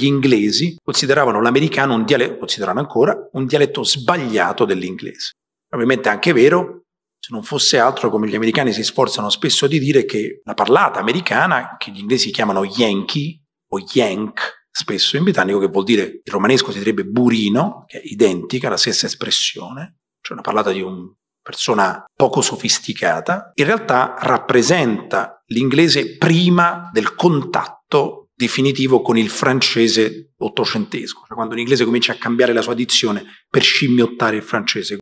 gli inglesi consideravano l'americano un dialetto, considerano ancora, un dialetto sbagliato dell'inglese. Ovviamente è anche vero, se non fosse altro, come gli americani si sforzano spesso di dire, che la parlata americana, che gli inglesi chiamano Yankee o Yank, spesso in britannico, che vuol dire, il romanesco si direbbe burino, che è identica, la stessa espressione, cioè una parlata di una persona poco sofisticata, in realtà rappresenta l'inglese prima del contatto definitivo con il francese ottocentesco, cioè quando l'inglese comincia a cambiare la sua dizione per scimmiottare il francese.